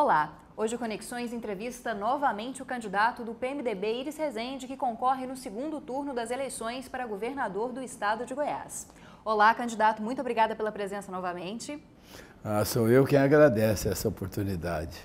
Olá, hoje o Conexões entrevista novamente o candidato do PMDB Iris Rezende, que concorre no segundo turno das eleições para governador do estado de Goiás. Olá, candidato, muito obrigada pela presença novamente. Ah, sou eu quem agradece essa oportunidade.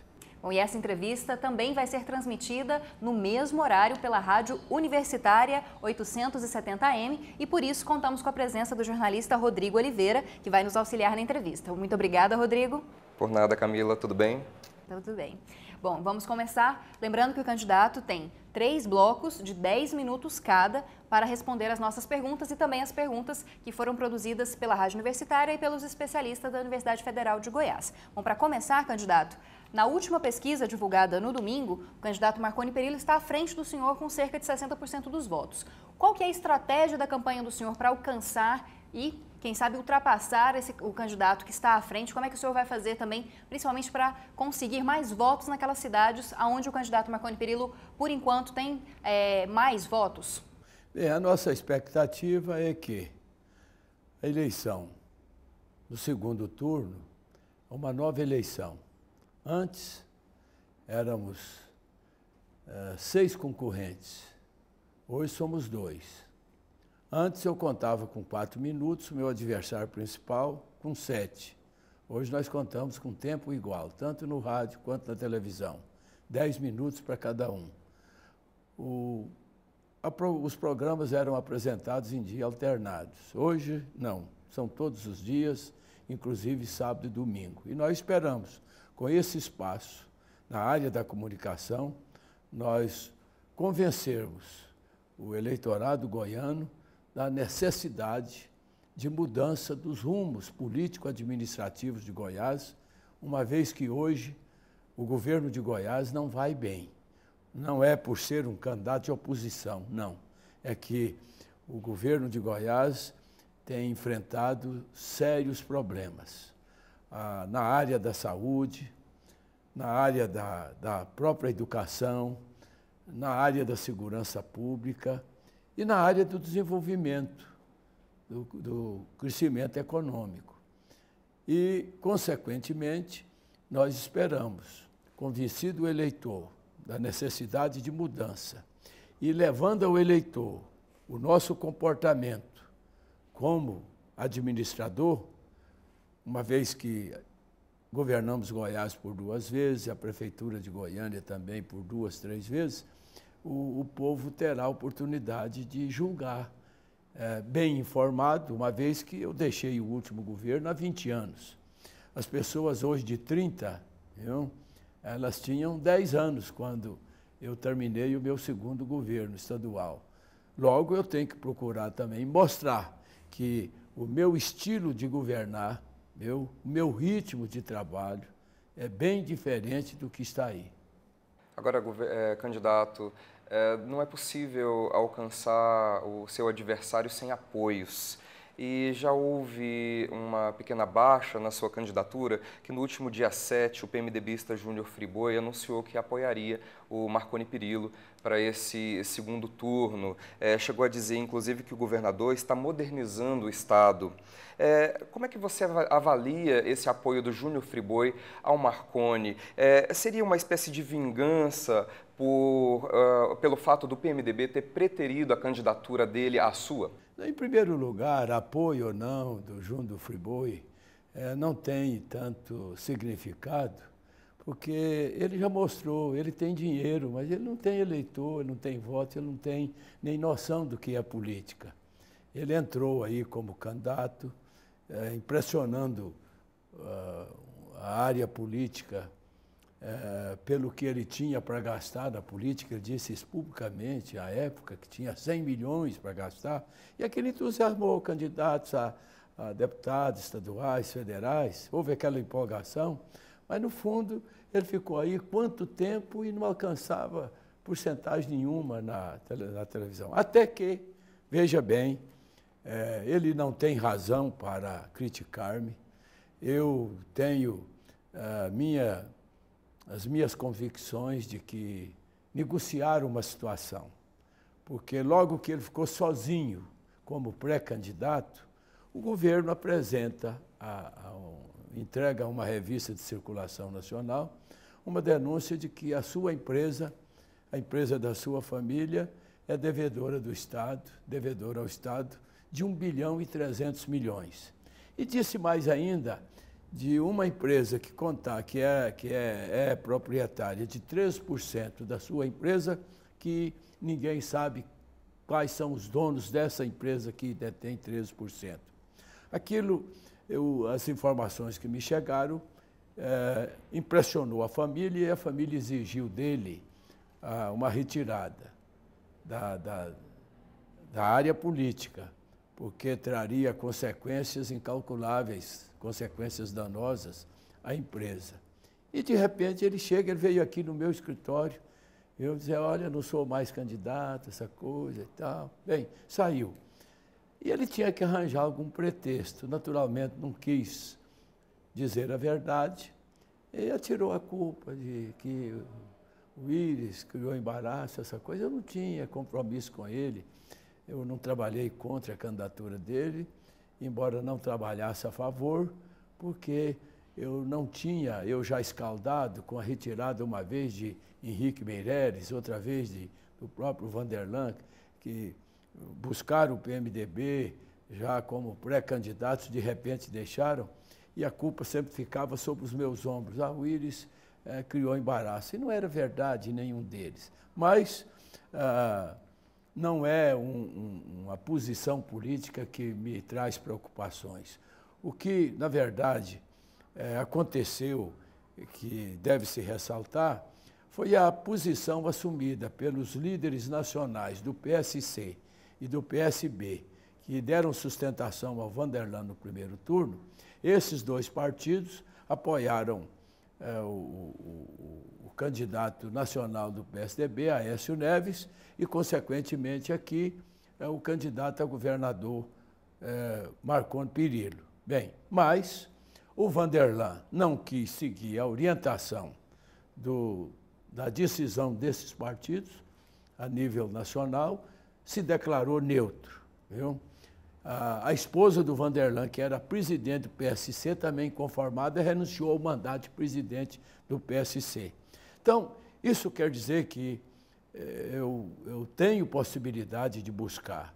Bom, e essa entrevista também vai ser transmitida no mesmo horário pela Rádio Universitária 870M e por isso contamos com a presença do jornalista Rodrigo Oliveira, que vai nos auxiliar na entrevista. Muito obrigada, Rodrigo. Por nada, Camila, tudo bem? Então, tudo bem. Bom, vamos começar. Lembrando que o candidato tem três blocos de 10 minutos cada para responder as nossas perguntas e também as perguntas que foram produzidas pela Rádio Universitária e pelos especialistas da Universidade Federal de Goiás. Bom, para começar, candidato, na última pesquisa divulgada no domingo, o candidato Marconi Perillo está à frente do senhor com cerca de 60% dos votos. Qual que é a estratégia da campanha do senhor para alcançar e quem sabe, ultrapassar esse, o candidato que está à frente? Como é que o senhor vai fazer também, principalmente para conseguir mais votos naquelas cidades onde o candidato Marconi Perillo, por enquanto, tem é, mais votos? Bem, é, a nossa expectativa é que a eleição do segundo turno é uma nova eleição. Antes, éramos é, seis concorrentes, hoje somos dois. Antes eu contava com quatro minutos, o meu adversário principal com sete. Hoje nós contamos com tempo igual, tanto no rádio quanto na televisão. Dez minutos para cada um. O, a, os programas eram apresentados em dia alternados. Hoje, não. São todos os dias, inclusive sábado e domingo. E nós esperamos, com esse espaço na área da comunicação, nós convencermos o eleitorado goiano da necessidade de mudança dos rumos político-administrativos de Goiás, uma vez que hoje o governo de Goiás não vai bem. Não é por ser um candidato de oposição, não. É que o governo de Goiás tem enfrentado sérios problemas ah, na área da saúde, na área da, da própria educação, na área da segurança pública e na área do desenvolvimento, do, do crescimento econômico. E, consequentemente, nós esperamos, convencido o eleitor da necessidade de mudança e levando ao eleitor o nosso comportamento como administrador, uma vez que governamos Goiás por duas vezes, a prefeitura de Goiânia também por duas, três vezes, o, o povo terá a oportunidade de julgar é, bem informado, uma vez que eu deixei o último governo há 20 anos. As pessoas hoje de 30, viu, elas tinham 10 anos quando eu terminei o meu segundo governo estadual. Logo, eu tenho que procurar também mostrar que o meu estilo de governar, meu, o meu ritmo de trabalho é bem diferente do que está aí. Agora, é, candidato, é, não é possível alcançar o seu adversário sem apoios. E já houve uma pequena baixa na sua candidatura, que no último dia 7, o PMDBista Júnior Friboi anunciou que apoiaria o Marconi Perillo para esse segundo turno. É, chegou a dizer, inclusive, que o governador está modernizando o Estado. É, como é que você avalia esse apoio do Júnior Friboi ao Marconi? É, seria uma espécie de vingança por, uh, pelo fato do PMDB ter preterido a candidatura dele à sua? Em primeiro lugar, apoio ou não do Junto do Friboi é, eh, não tem tanto significado, porque ele já mostrou, ele tem dinheiro, mas ele não tem eleitor, ele não tem voto, ele não tem nem noção do que é política. Ele entrou aí como candidato, é, impressionando uh, a área política eh, pelo que ele tinha para gastar da política, ele disse isso publicamente à época, que tinha 100 milhões para gastar, e aquilo entusiasmou candidatos a, a, deputados estaduais, federais, houve aquela empolgação, mas no fundo ele ficou aí quanto tempo e não alcançava porcentagem nenhuma na, na televisão. Até que, veja bem, é, ele não tem razão para criticar-me, eu tenho eh, minha as minhas convicções de que negociar uma situação, porque logo que ele ficou sozinho como pré-candidato, o governo apresenta, a, a um, entrega a uma revista de circulação nacional uma denúncia de que a sua empresa, a empresa da sua família, é devedora do Estado, devedora ao Estado de 1 bilhão e 300 milhões. E disse mais ainda de uma empresa que contar que é, que é, é proprietária de 3% da sua empresa, que ninguém sabe quais são os donos dessa empresa que detém 13%. Aquilo, eu, as informações que me chegaram, é, impressionou a família e a família exigiu dele ah, uma retirada da, da, da área política porque traria consequências incalculáveis, consequências danosas à empresa. E de repente ele chega, ele veio aqui no meu escritório, eu dizia, olha, não sou mais candidato, essa coisa e tal. Bem, saiu. E ele tinha que arranjar algum pretexto. Naturalmente, não quis dizer a verdade. E atirou a culpa de que o Íris criou embaraço, essa coisa. Eu não tinha compromisso com ele. Eu não trabalhei contra a candidatura dele, embora não trabalhasse a favor, porque eu não tinha, eu já escaldado com a retirada uma vez de Henrique Meireles, outra vez de, do próprio Vanderlan, que buscaram o PMDB já como pré-candidatos, de repente deixaram, e a culpa sempre ficava sobre os meus ombros. A Willis é, criou embaraço, e não era verdade nenhum deles. Mas ah, não é um, um, uma posição política que me traz preocupações. O que, na verdade, é, aconteceu, que deve se ressaltar, foi a posição assumida pelos líderes nacionais do PSC e do PSB, que deram sustentação ao Vanderlan no primeiro turno. Esses dois partidos apoiaram é, o, o, o, candidato nacional do PSDB, Aécio Neves, e, consequentemente, aqui é o candidato a governador é, Marcon Perillo. Bem, mas o Vanderlan não quis seguir a orientação do, da decisão desses partidos a nível nacional, se declarou neutro. Viu? a, esposa do Vanderlan, que era presidente do PSC, também conformada, renunciou ao mandato de presidente do PSC. Então, isso quer dizer que eh, eu, eu tenho possibilidade de buscar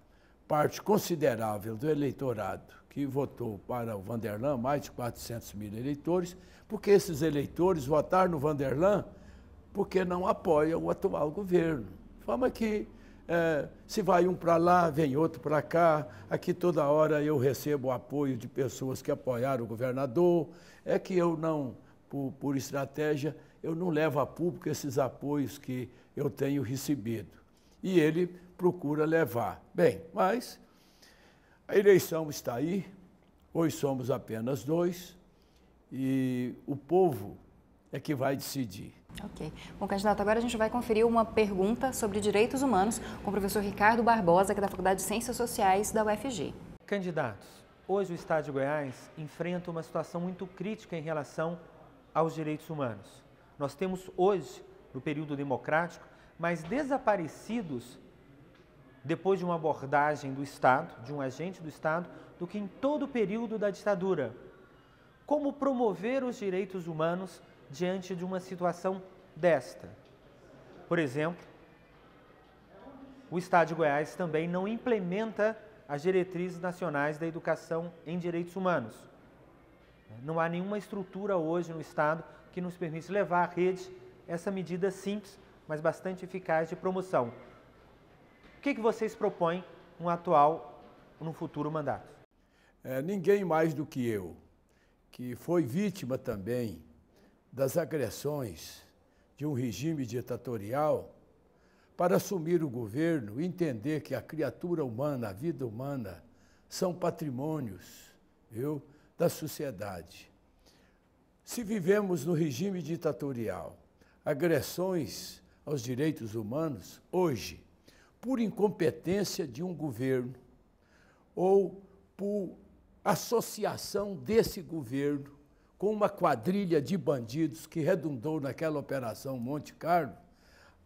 parte considerável do eleitorado que votou para o Vanderlan, mais de 400 mil eleitores, porque esses eleitores votaram no Vanderlan porque não apoiam o atual governo. De forma que é, se vai um para lá, vem outro para cá. Aqui toda hora eu recebo apoio de pessoas que apoiaram o governador. É que eu não, por, por estratégia, eu não levo a público esses apoios que eu tenho recebido. E ele procura levar. Bem, mas a eleição está aí, hoje somos apenas dois, e o povo é que vai decidir. Ok. Bom, candidato, agora a gente vai conferir uma pergunta sobre direitos humanos com o professor Ricardo Barbosa, que é da Faculdade de Ciências Sociais da UFG. Candidatos, hoje o Estado de Goiás enfrenta uma situação muito crítica em relação aos direitos humanos. Nós temos hoje, no período democrático, mais desaparecidos depois de uma abordagem do Estado, de um agente do Estado, do que em todo o período da ditadura. Como promover os direitos humanos diante de uma situação desta? Por exemplo, o Estado de Goiás também não implementa as diretrizes nacionais da educação em direitos humanos. Não há nenhuma estrutura hoje no Estado que nos permite levar à rede essa medida simples, mas bastante eficaz de promoção. O que, que vocês propõem no atual, no futuro mandato? É, ninguém mais do que eu, que foi vítima também das agressões de um regime ditatorial para assumir o governo e entender que a criatura humana, a vida humana, são patrimônios viu, da sociedade. Se vivemos no regime ditatorial agressões aos direitos humanos, hoje, por incompetência de um governo ou por associação desse governo com uma quadrilha de bandidos que redundou naquela operação Monte Carlo,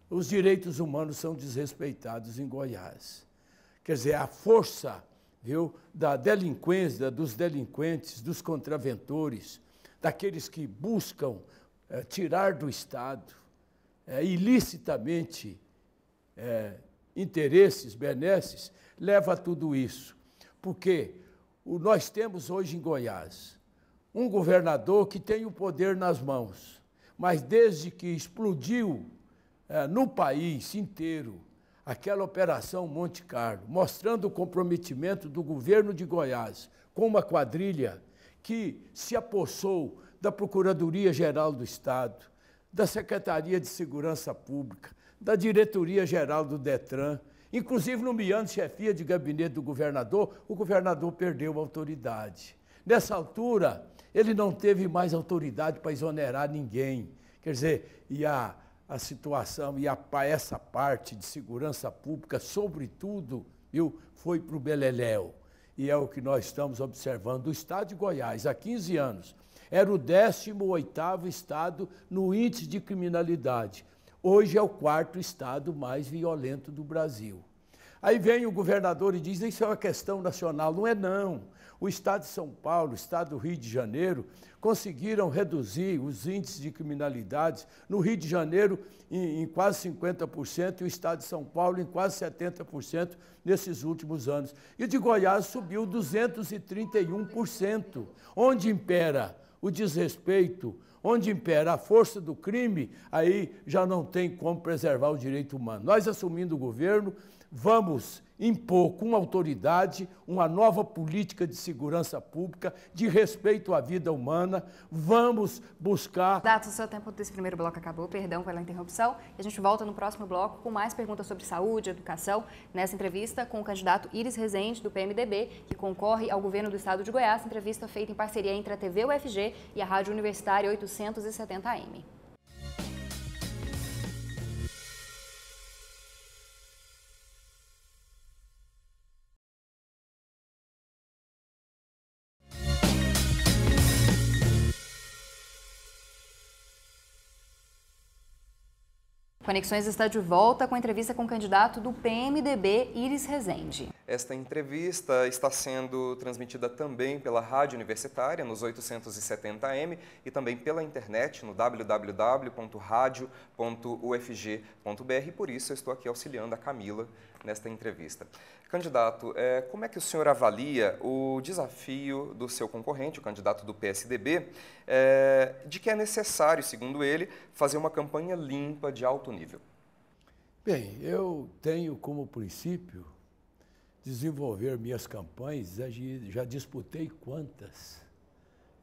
os direitos humanos são desrespeitados em Goiás. Quer dizer, a força viu, da delinquência, dos delinquentes, dos contraventores, daqueles que buscam é, tirar do Estado é, ilicitamente é, interesses, benesses, leva a tudo isso. Porque o, nós temos hoje em Goiás um governador que tem o poder nas mãos, mas desde que explodiu é, no país inteiro aquela operação Monte Carlo, mostrando o comprometimento do governo de Goiás com uma quadrilha que se apossou da Procuradoria Geral do Estado, da Secretaria de Segurança Pública, da Diretoria Geral do Detran, inclusive nomeando chefia de gabinete do governador, o governador perdeu a autoridade. Nessa altura, ele não teve mais autoridade para exonerar ninguém. Quer dizer, e a, a situação, e a, essa parte de segurança pública, sobretudo, viu, foi para o Beleléu. E é o que nós estamos observando. O Estado de Goiás, há 15 anos, era o 18º Estado no índice de criminalidade. Hoje é o quarto Estado mais violento do Brasil. Aí vem o governador e diz: Isso é uma questão nacional. Não é, não. O Estado de São Paulo, o Estado do Rio de Janeiro, conseguiram reduzir os índices de criminalidade no Rio de Janeiro em, em quase 50% e o Estado de São Paulo em quase 70% nesses últimos anos. E de Goiás subiu 231%. Onde impera o desrespeito, onde impera a força do crime, aí já não tem como preservar o direito humano. Nós assumindo o governo, vamos impor com autoridade uma nova política de segurança pública, de respeito à vida humana. Vamos buscar. Dato, o seu tempo desse primeiro bloco acabou, perdão pela interrupção. A gente volta no próximo bloco com mais perguntas sobre saúde, educação, nessa entrevista com o candidato Iris Rezende, do PMDB, que concorre ao governo do estado de Goiás. Entrevista feita em parceria entre a TV UFG e a Rádio Universitária 870 AM. Conexões está de volta com entrevista com o candidato do PMDB, Iris Rezende. Esta entrevista está sendo transmitida também pela Rádio Universitária nos 870M e também pela internet no www.radio.ufg.br. Por isso, eu estou aqui auxiliando a Camila nesta entrevista. Candidato, é, como é que o senhor avalia o desafio do seu concorrente, o candidato do PSDB, é, de que é necessário, segundo ele, fazer uma campanha limpa de alto nível? Bem, eu tenho como princípio desenvolver minhas campanhas, já disputei quantas.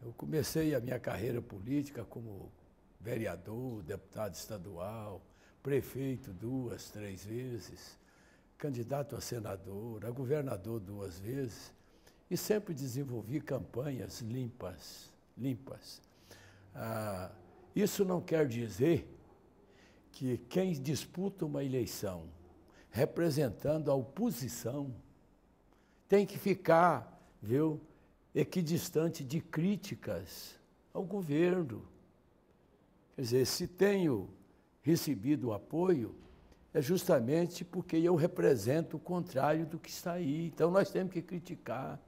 Eu comecei a minha carreira política como vereador, deputado estadual, prefeito duas, três vezes, candidato a senador, a governador duas vezes, e sempre desenvolvi campanhas limpas, limpas. Ah, isso não quer dizer que quem disputa uma eleição representando a oposição tem que ficar, viu, equidistante de críticas ao governo. Quer dizer, se tenho recebido apoio, é justamente porque eu represento o contrário do que está aí. Então nós temos que criticar,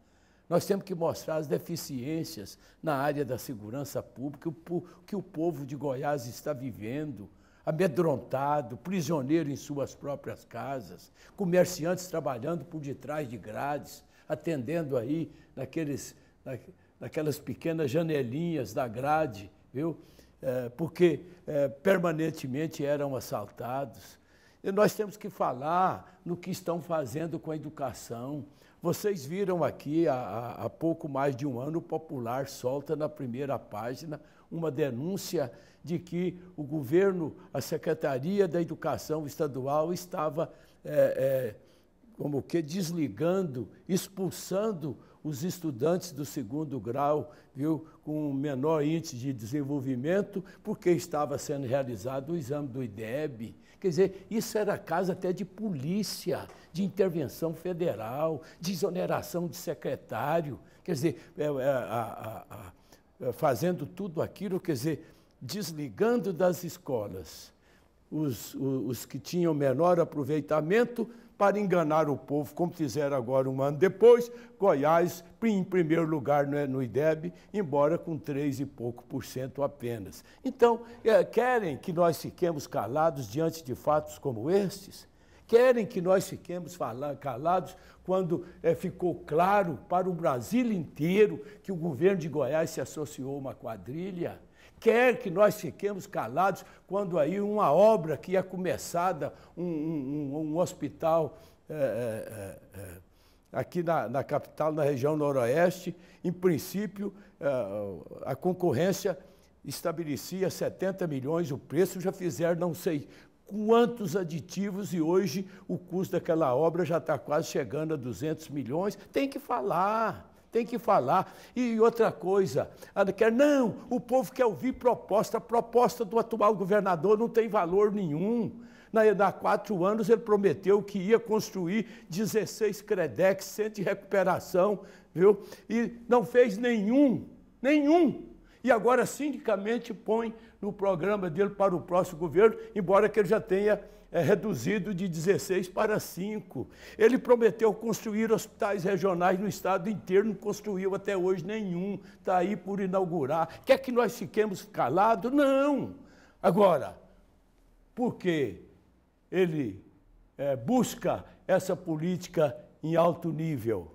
nós temos que mostrar as deficiências na área da segurança pública, o que o povo de Goiás está vivendo, amedrontado, prisioneiro em suas próprias casas, comerciantes trabalhando por detrás de grades, atendendo aí naqueles, na, naquelas pequenas janelinhas da grade, viu? É, porque é, permanentemente eram assaltados. E nós temos que falar no que estão fazendo com a educação. Vocês viram aqui, há, há pouco mais de um ano, o Popular solta na primeira página uma denúncia de que o governo, a Secretaria da Educação Estadual estava, é, é, como que, desligando, expulsando os estudantes do segundo grau, viu, com menor índice de desenvolvimento, porque estava sendo realizado o exame do IDEB. Quer dizer, isso era caso até de polícia, de intervenção federal, de exoneração de secretário. Quer dizer, é, é, a, a, a, eh, fazendo tudo aquilo, quer dizer, desligando das escolas os, os que tinham menor aproveitamento para enganar o povo, como fizeram agora um ano depois, Goiás em primeiro lugar no IDEB, embora com três e pouco por cento apenas. Então, eh, querem que nós fiquemos calados diante de fatos como estes? querem que nós fiquemos calados quando é, ficou claro para o Brasil inteiro que o governo de Goiás se associou a uma quadrilha. Quer que nós fiquemos calados quando aí uma obra que é começada, um, um, um hospital é, é, aqui na, na, capital, na região noroeste, em princípio, a concorrência estabelecia 70 milhões o preço, já fizeram não sei quantos aditivos e hoje o custo daquela obra já está quase chegando a 200 milhões. Tem que falar, tem que falar. E outra coisa, quer não, o povo quer ouvir proposta. A proposta do atual governador não tem valor nenhum. Na, há quatro anos ele prometeu que ia construir 16 credex, centro de recuperação, viu? E não fez nenhum, nenhum e agora sindicamente põe no programa dele para o próximo governo, embora que ele já tenha é, reduzido de 16 para 5. Ele prometeu construir hospitais regionais no estado inteiro, não construiu até hoje nenhum, está aí por inaugurar. Quer que nós fiquemos calados? Não! Agora, porque ele é, busca essa política em alto nível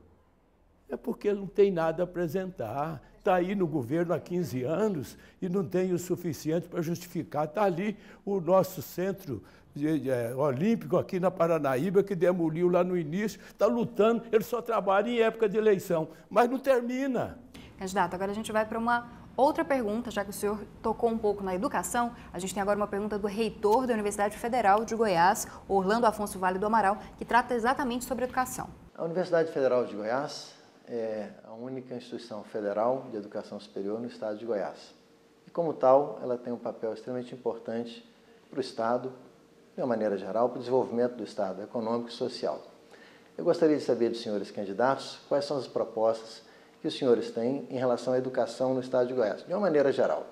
é porque não tem nada a apresentar. Está aí no governo há 15 anos e não tem o suficiente para justificar. Está ali o nosso centro é, olímpico aqui na Paranaíba, que demoliu lá no início, está lutando, ele só trabalha em época de eleição, mas não termina. Candidato, agora a gente vai para uma outra pergunta, já que o senhor tocou um pouco na educação, a gente tem agora uma pergunta do reitor da Universidade Federal de Goiás, Orlando Afonso Vale do Amaral, que trata exatamente sobre educação. A Universidade Federal de Goiás é a única instituição federal de educação superior no estado de Goiás. E, como tal, ela tem um papel extremamente importante para o Estado, de uma maneira geral, para o desenvolvimento do Estado econômico e social. Eu gostaria de saber dos senhores candidatos quais são as propostas que os senhores têm em relação à educação no Estado de Goiás, de uma maneira geral,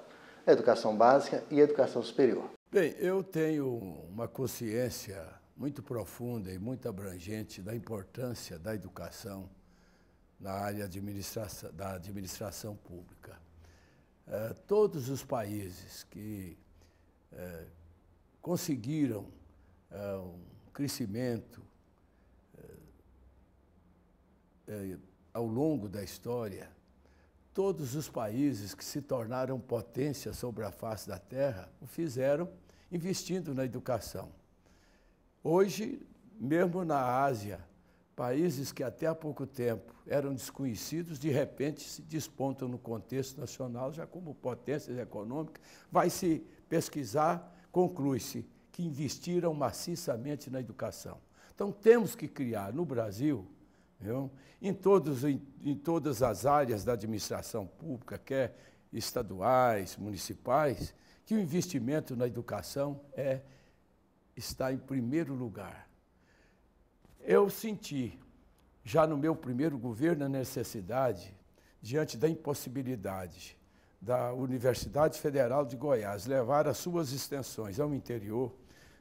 a educação básica e a educação superior. Bem, eu tenho uma consciência muito profunda e muito abrangente da importância da educação na área administração, da administração pública. É, todos os países que é, conseguiram é, um crescimento ao longo da história, todos os países que se tornaram potência sobre a face da Terra o fizeram investindo na educação. Hoje, mesmo na Ásia, Países que até há pouco tempo eram desconhecidos, de repente se despontam no contexto nacional já como potências econômicas. Vai se pesquisar, conclui-se que investiram maciçamente na educação. Então temos que criar no Brasil, viu, em, todos, em, em todas as áreas da administração pública, quer estaduais, municipais, que o investimento na educação é, está em primeiro lugar. Eu senti, já no meu primeiro governo, a necessidade, diante da impossibilidade da Universidade Federal de Goiás levar as suas extensões ao interior,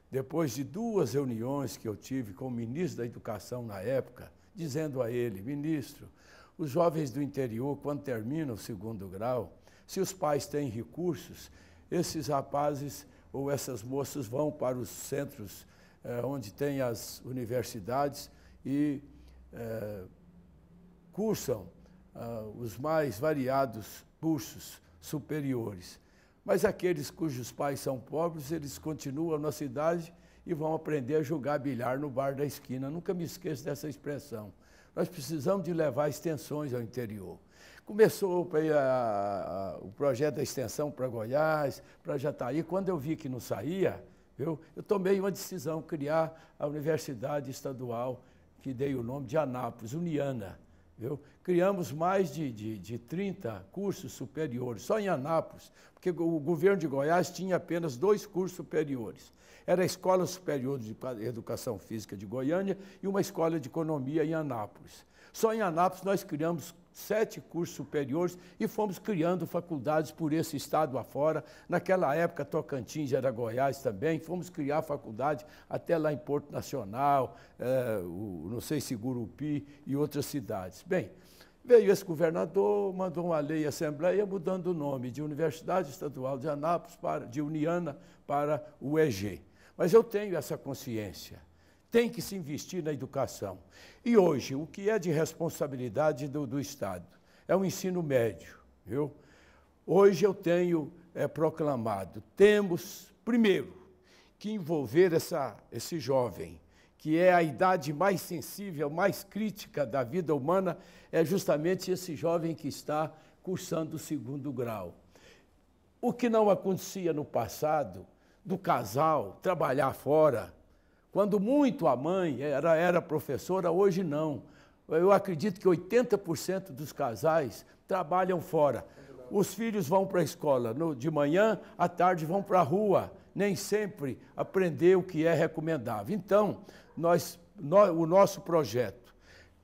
depois de duas reuniões que eu tive com o ministro da Educação na época, dizendo a ele, ministro, os jovens do interior, quando terminam o segundo grau, se os pais têm recursos, esses rapazes ou essas moças vão para os centros eh, onde tem as universidades e é, cursam ah, os mais variados cursos superiores. Mas aqueles cujos pais são pobres, eles continuam na cidade e vão aprender a jogar bilhar no bar da esquina. Nunca me esqueço dessa expressão. Nós precisamos de levar extensões ao interior. Começou a, a, o projeto da extensão para Goiás, para Jataí. Quando eu vi que não saía, eu, eu tomei uma decisão, criar a Universidade Estadual, que dei o nome de Anápolis, Uniana. Viu? Criamos mais de, de, de 30 cursos superiores, só em Anápolis, porque o governo de Goiás tinha apenas dois cursos superiores. Era a Escola Superior de Educação Física de Goiânia e uma Escola de Economia em Anápolis. Só em Anápolis nós criamos sete cursos superiores e fomos criando faculdades por esse estado afora. Naquela época, Tocantins era Goiás também, fomos criar faculdade até lá em Porto Nacional, é, o, não sei se Gurupi e outras cidades. Bem, veio esse governador, mandou uma lei à Assembleia mudando o nome de Universidade Estadual de Anápolis, para, de Uniana, para UEG. Mas eu tenho essa consciência tem que se investir na educação. E hoje, o que é de responsabilidade do, do Estado? É o ensino médio, viu? Hoje eu tenho é, proclamado, temos, primeiro, que envolver essa, esse jovem, que é a idade mais sensível, mais crítica da vida humana, é justamente esse jovem que está cursando o segundo grau. O que não acontecia no passado, do casal trabalhar fora, quando muito a mãe era, era professora, hoje não. Eu acredito que 80% dos casais trabalham fora. Os filhos vão para a escola no, de manhã, à tarde vão para a rua. Nem sempre aprender o que é recomendável. Então, nós, nós, o nosso projeto,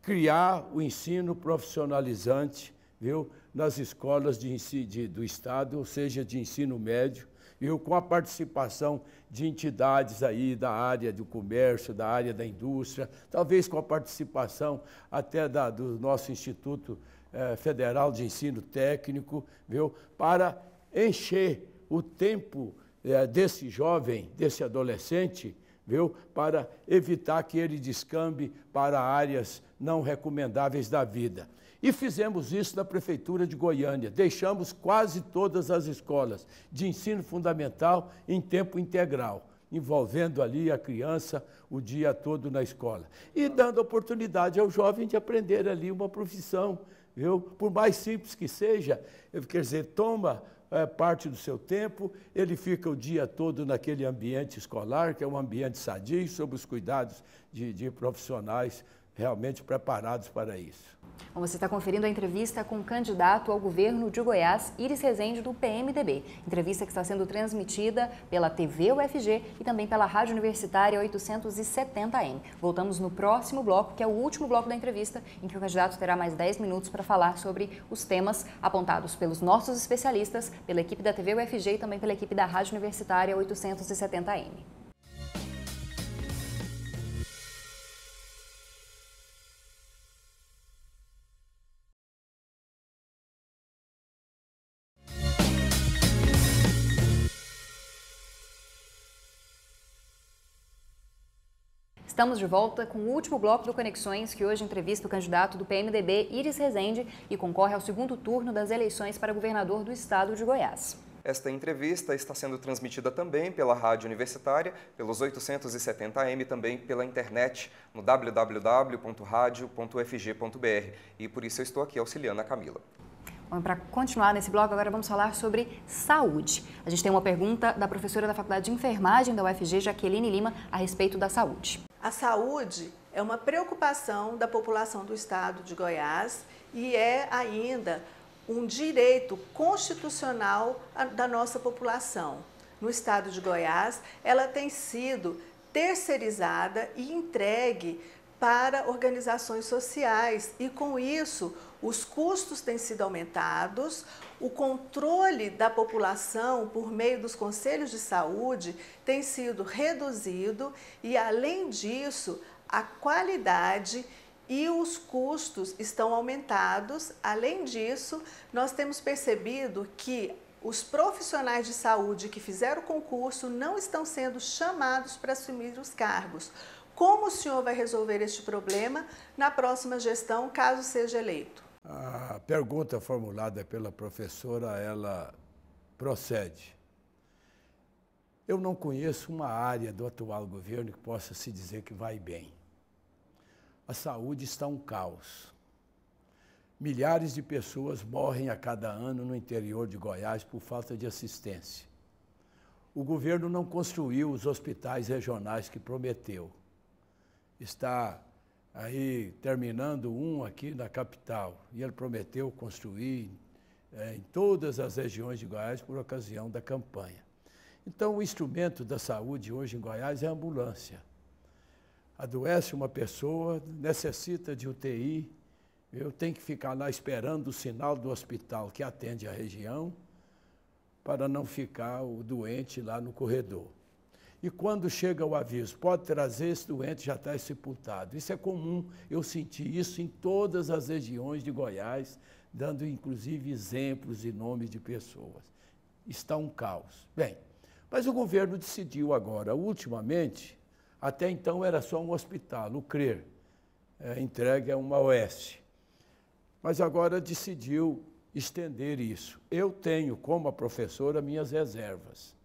criar o ensino profissionalizante, viu? nas escolas de, de, do Estado, ou seja, de ensino médio, e com a participação de entidades aí da área do comércio, da área da indústria, talvez com a participação até da, do nosso Instituto eh, Federal de Ensino Técnico, viu? para encher o tempo eh, desse jovem, desse adolescente, viu? para evitar que ele descambe para áreas não recomendáveis da vida. E fizemos isso na Prefeitura de Goiânia. Deixamos quase todas as escolas de ensino fundamental em tempo integral, envolvendo ali a criança o dia todo na escola. E dando oportunidade ao jovem de aprender ali uma profissão, viu? por mais simples que seja, eh, quer dizer, toma é, parte do seu tempo, ele fica o dia todo naquele ambiente escolar, que é um ambiente sadio, sob os cuidados de, de profissionais realmente preparados para isso. Bom, você está conferindo a entrevista com o candidato ao governo de Goiás, Iris Rezende, do PMDB. Entrevista que está sendo transmitida pela TV UFG e também pela Rádio Universitária 870M. Voltamos no próximo bloco, que é o último bloco da entrevista, em que o candidato terá mais 10 minutos para falar sobre os temas apontados pelos nossos especialistas, pela equipe da TV UFG e também pela equipe da Rádio Universitária 870M. Estamos de volta com o último bloco do Conexões, que hoje entrevista o candidato do PMDB, Iris Rezende, e concorre ao segundo turno das eleições para governador do estado de Goiás. Esta entrevista está sendo transmitida também pela Rádio Universitária, pelos 870M, também pela internet, no www.radio.fg.br. E por isso eu estou aqui auxiliando a Camila. Para continuar nesse bloco, agora vamos falar sobre saúde. A gente tem uma pergunta da professora da Faculdade de Enfermagem da UFG, Jaqueline Lima, a respeito da saúde. A saúde é uma preocupação da população do estado de Goiás e é ainda um direito constitucional da nossa população. No estado de Goiás, ela tem sido terceirizada e entregue para organizações sociais e com isso os custos têm sido aumentados, o controle da população por meio dos conselhos de saúde tem sido reduzido e, além disso, a qualidade e os custos estão aumentados. Além disso, nós temos percebido que os profissionais de saúde que fizeram o concurso não estão sendo chamados para assumir os cargos. Como o senhor vai resolver este problema na próxima gestão, caso seja eleito? A pergunta formulada pela professora, ela procede. Eu não conheço uma área do atual governo que possa se dizer que vai bem. A saúde está um caos. Milhares de pessoas morrem a cada ano no interior de Goiás por falta de assistência. O governo não construiu os hospitais regionais que prometeu. Está aí terminando um aqui na capital. E ele prometeu construir é, em todas as regiões de Goiás por ocasião da campanha. Então, o instrumento da saúde hoje em Goiás é a ambulância. Adoece uma pessoa, necessita de UTI, eu tenho que ficar lá esperando o sinal do hospital que atende a região para não ficar o doente lá no corredor. E quando chega o aviso, pode trazer esse doente, já está sepultado. Isso é comum, eu senti isso em todas as regiões de Goiás, dando inclusive exemplos e nomes de pessoas. Está um caos. Bem, mas o governo decidiu agora, ultimamente, até então era só um hospital, o CRER, é, entregue a uma OS. Mas agora decidiu estender isso. Eu tenho, como a professora, minhas reservas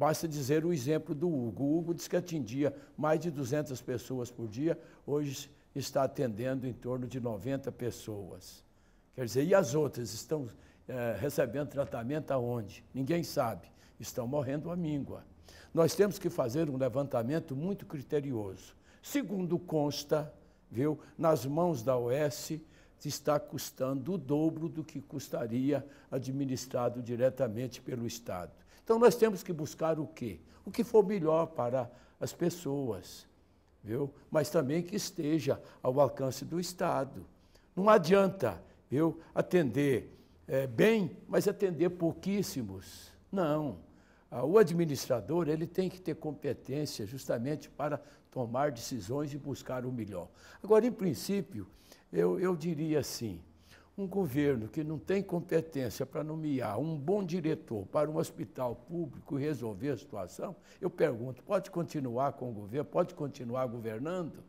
Basta dizer o exemplo do Hugo. O Hugo diz que atendia mais de 200 pessoas por dia, hoje está atendendo em torno de 90 pessoas. Quer dizer, e as outras estão é, recebendo tratamento aonde? Ninguém sabe. Estão morrendo a míngua. Nós temos que fazer um levantamento muito criterioso. Segundo consta, viu, nas mãos da OS está custando o dobro do que custaria administrado diretamente pelo Estado. Então nós temos que buscar o quê? O que for melhor para as pessoas, viu? Mas também que esteja ao alcance do Estado. Não adianta, viu, atender é, bem, mas atender pouquíssimos. Não. Ah, o administrador ele tem que ter competência justamente para tomar decisões e buscar o melhor. Agora, em princípio, eu, eu diria assim, um governo que não tem competência para nomear um bom diretor para um hospital público e resolver a situação, eu pergunto: pode continuar com o governo? Pode continuar governando?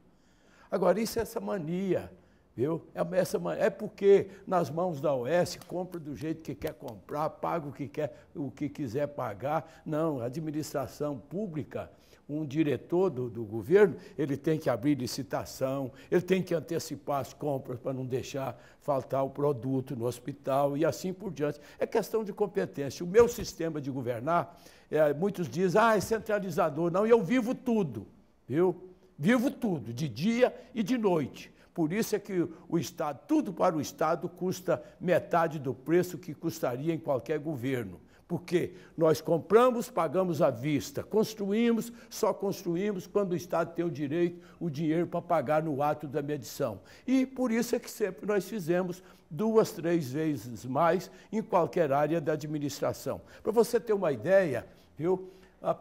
Agora, isso é essa mania, viu? É, essa, mania, é porque nas mãos da OS compra do jeito que quer comprar, paga o que, quer, o que quiser pagar. Não, a administração pública um diretor do, do, governo, ele tem que abrir licitação, ele tem que antecipar as compras para não deixar faltar o produto no hospital e assim por diante. É questão de competência. O meu sistema de governar, é, muitos dizem, ah, é centralizador. Não, eu vivo tudo, viu? Vivo tudo, de dia e de noite. Por isso é que o Estado, tudo para o Estado custa metade do preço que custaria em qualquer governo. Porque nós compramos, pagamos à vista, construímos, só construímos quando o Estado tem o direito, o dinheiro para pagar no ato da medição. E por isso é que sempre nós fizemos duas, três vezes mais em qualquer área da administração. Para você ter uma ideia, viu?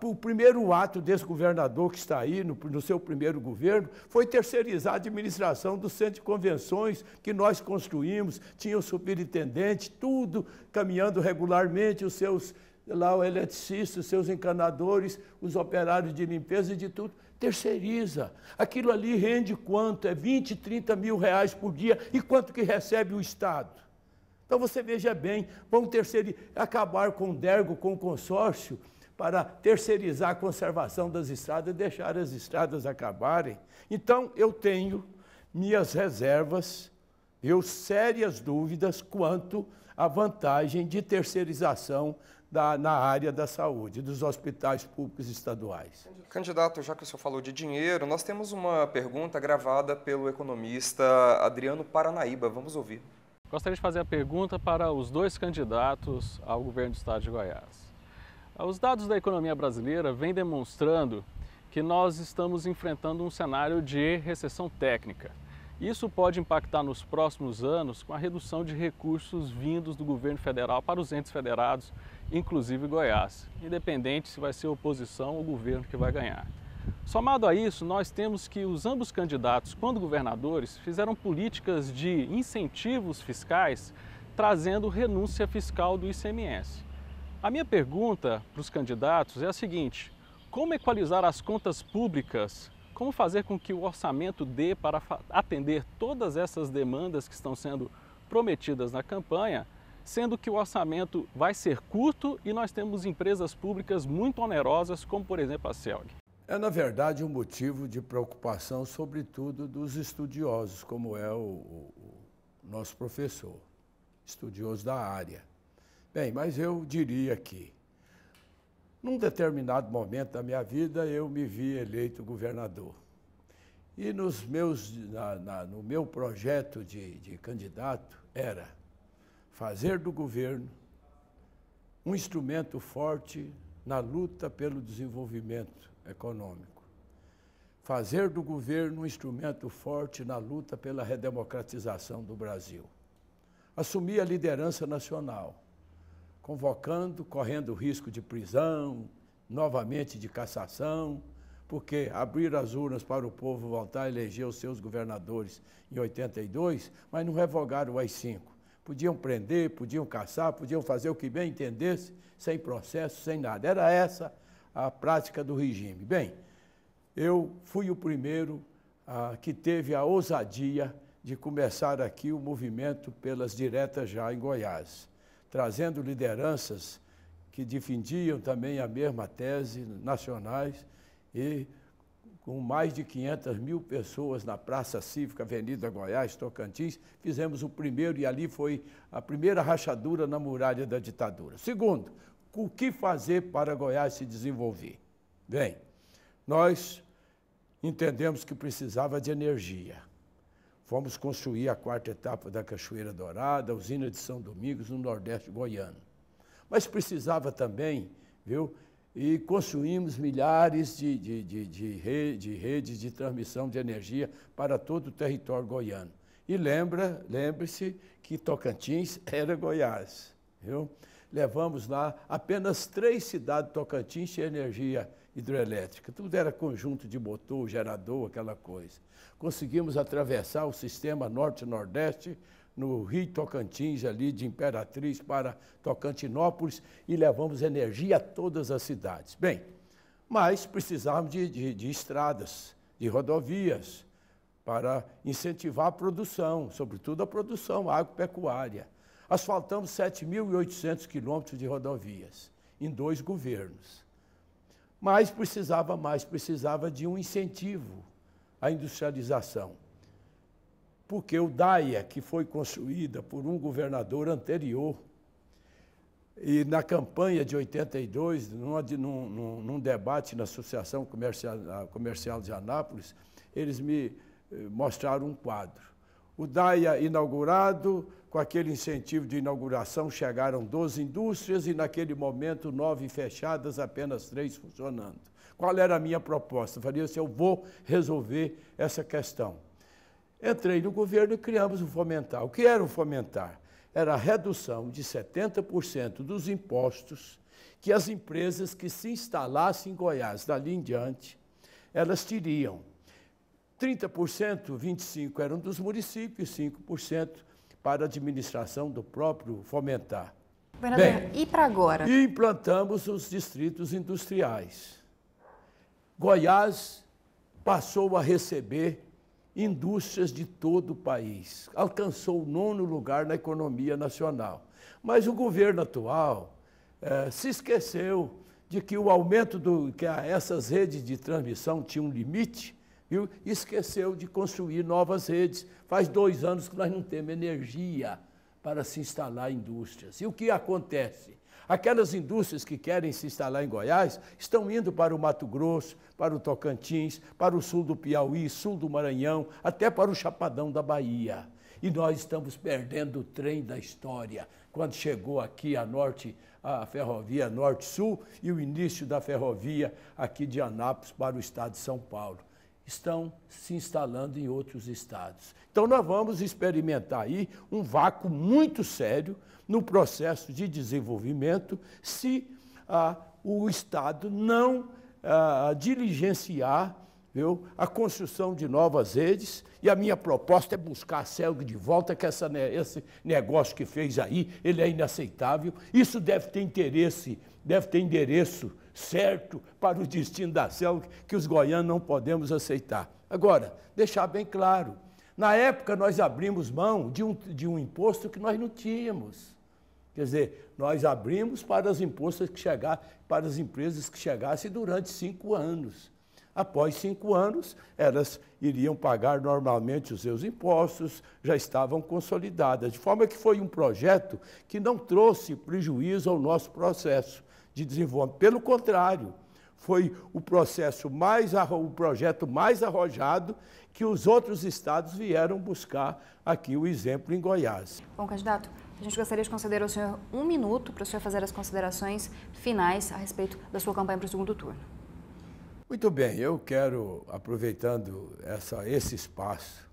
o primeiro ato desse governador que está aí, no, no, seu primeiro governo, foi terceirizar a administração do centro de convenções que nós construímos, tinha o superintendente, tudo caminhando regularmente, os seus lá o eletricista, os seus encanadores, os operários de limpeza e de tudo, terceiriza. Aquilo ali rende quanto? É 20, 30 mil reais por dia. E quanto que recebe o Estado? Então você veja bem, vão terceirizar, acabar com o DERGO, com o consórcio, para terceirizar a conservação das estradas e deixar as estradas acabarem. Então, eu tenho minhas reservas, eu sérias dúvidas quanto à vantagem de terceirização da, na área da saúde, dos hospitais públicos estaduais. Candidato, já que o senhor falou de dinheiro, nós temos uma pergunta gravada pelo economista Adriano Paranaíba. Vamos ouvir. Gostaria de fazer a pergunta para os dois candidatos ao governo do estado de Goiás. Os dados da economia brasileira vêm demonstrando que nós estamos enfrentando um cenário de recessão técnica. Isso pode impactar nos próximos anos com a redução de recursos vindos do governo federal para os entes federados, inclusive Goiás, independente se vai ser oposição ou governo que vai ganhar. Somado a isso, nós temos que os ambos candidatos, quando governadores, fizeram políticas de incentivos fiscais, trazendo renúncia fiscal do ICMS. A minha pergunta para os candidatos é a seguinte: como equalizar as contas públicas? Como fazer com que o orçamento dê para atender todas essas demandas que estão sendo prometidas na campanha, sendo que o orçamento vai ser curto e nós temos empresas públicas muito onerosas, como por exemplo a CELG? É, na verdade, um motivo de preocupação, sobretudo dos estudiosos, como é o, o nosso professor, estudioso da área. Bem, mas eu diria que, num determinado momento da minha vida, eu me vi eleito governador. E nos meus, na, na, no meu projeto de, de candidato era fazer do governo um instrumento forte na luta pelo desenvolvimento econômico, fazer do governo um instrumento forte na luta pela redemocratização do Brasil, assumir a liderança nacional convocando, correndo risco de prisão, novamente de cassação, porque abrir as urnas para o povo voltar a eleger os seus governadores em 82, mas não revogaram as cinco. Podiam prender, podiam caçar, podiam fazer o que bem entendesse, sem processo, sem nada. Era essa a prática do regime. Bem, eu fui o primeiro ah, que teve a ousadia de começar aqui o movimento pelas diretas já em Goiás trazendo lideranças que defendiam também a mesma tese, nacionais, e com mais de 500 mil pessoas na Praça Cívica, Avenida Goiás, Tocantins, fizemos o primeiro, e ali foi a primeira rachadura na muralha da ditadura. Segundo, o que fazer para Goiás se desenvolver? Bem, nós entendemos que precisava de energia fomos construir a quarta etapa da Cachoeira Dourada, a usina de São Domingos, no Nordeste Goiano. Mas precisava também, viu? E construímos milhares de, de, de, de, re, de redes de transmissão de energia para todo o território goiano. E lembra, lembre-se que Tocantins era Goiás, viu? Levamos lá apenas três cidades de Tocantins de energia hidrelétrica. Tudo era conjunto de motor, gerador, aquela coisa. Conseguimos atravessar o sistema norte-nordeste no Rio Tocantins, ali de Imperatriz para Tocantinópolis, e levamos energia a todas as cidades. Bem, mas precisávamos de, de, de estradas, de rodovias, para incentivar a produção, sobretudo a produção agropecuária. Asfaltamos 7.800 quilômetros de rodovias, em dois governos mas precisava mais, precisava de um incentivo à industrialização. Porque o DAIA, que foi construída por um governador anterior, e na campanha de 82, num, num, num debate na Associação Comercial, Comercial de Anápolis, eles me eh, mostraram um quadro o DAIA inaugurado, com aquele incentivo de inauguração, chegaram 12 indústrias e, naquele momento, nove fechadas, apenas três funcionando. Qual era a minha proposta? Eu falei assim: eu vou resolver essa questão. Entrei no governo e criamos o Fomentar. O que era o Fomentar? Era a redução de 70% dos impostos que as empresas que se instalassem em Goiás, dali em diante, elas teriam 30%, 25% eram dos municípios, 5% para a administração do próprio Fomentar. Governador, Bem, e para agora? Implantamos os distritos industriais. Goiás passou a receber indústrias de todo o país. Alcançou o nono lugar na economia nacional. Mas o governo atual eh, se esqueceu de que o aumento do que essas redes de transmissão tinham um limite viu? esqueceu de construir novas redes. Faz dois anos que nós não temos energia para se instalar indústrias. E o que acontece? Aquelas indústrias que querem se instalar em Goiás estão indo para o Mato Grosso, para o Tocantins, para o sul do Piauí, sul do Maranhão, até para o Chapadão da Bahia. E nós estamos perdendo o trem da história. Quando chegou aqui a norte, a ferrovia norte-sul e o início da ferrovia aqui de Anápolis para o estado de São Paulo estão se instalando em outros estados. Então, nós vamos experimentar aí um vácuo muito sério no processo de desenvolvimento se ah, o Estado não ah, diligenciar viu, a construção de novas redes. E a minha proposta é buscar a CELG de volta, que essa, esse negócio que fez aí, ele é inaceitável. Isso deve ter interesse, deve ter endereço certo para o destino da selva que os goianos não podemos aceitar. Agora, deixar bem claro, na época nós abrimos mão de um, de um imposto que nós não tínhamos. Quer dizer, nós abrimos para as impostas que chegar, para as empresas que chegassem durante cinco anos. Após cinco anos, elas iriam pagar normalmente os seus impostos, já estavam consolidadas. De forma que foi um projeto que não trouxe prejuízo ao nosso processo de desenvolvimento. Pelo contrário, foi o processo mais o projeto mais arrojado que os outros estados vieram buscar aqui o exemplo em Goiás. Bom, candidato, a gente gostaria de conceder ao senhor um minuto para o senhor fazer as considerações finais a respeito da sua campanha para o segundo turno. Muito bem, eu quero, aproveitando essa, esse espaço,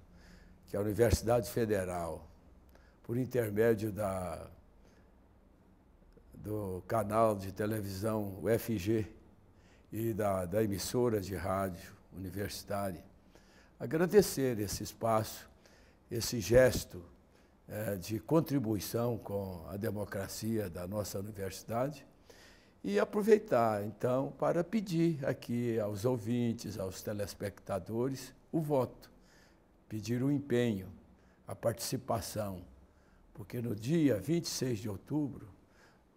que a Universidade Federal, por intermédio da, do canal de televisão UFG e da, da emissora de rádio universitária, agradecer esse espaço, esse gesto é, de contribuição com a democracia da nossa universidade e aproveitar, então, para pedir aqui aos ouvintes, aos telespectadores, o voto, pedir o empenho, a participação, porque no dia 26 de outubro,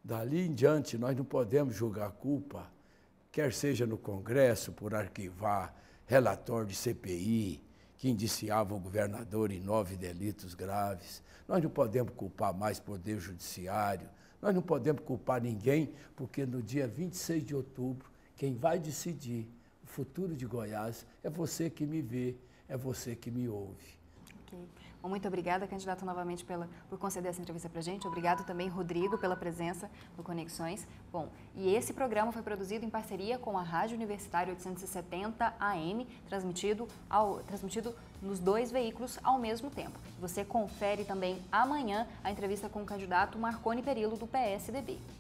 dali em diante, nós não podemos julgar a culpa, quer seja no Congresso, por arquivar relatório de CPI, que indiciava o governador em nove delitos graves. Nós não podemos culpar mais o Poder Judiciário, nós não podemos culpar ninguém, porque no dia 26 de outubro, quem vai decidir o futuro de Goiás é você que me vê, é você que me ouve. Bom, muito obrigada, candidato, novamente pela, por conceder essa entrevista para a gente. Obrigado também, Rodrigo, pela presença no Conexões. Bom, e esse programa foi produzido em parceria com a Rádio Universitária 870 AM, transmitido, ao, transmitido nos dois veículos ao mesmo tempo. Você confere também amanhã a entrevista com o candidato Marconi Perillo, do PSDB.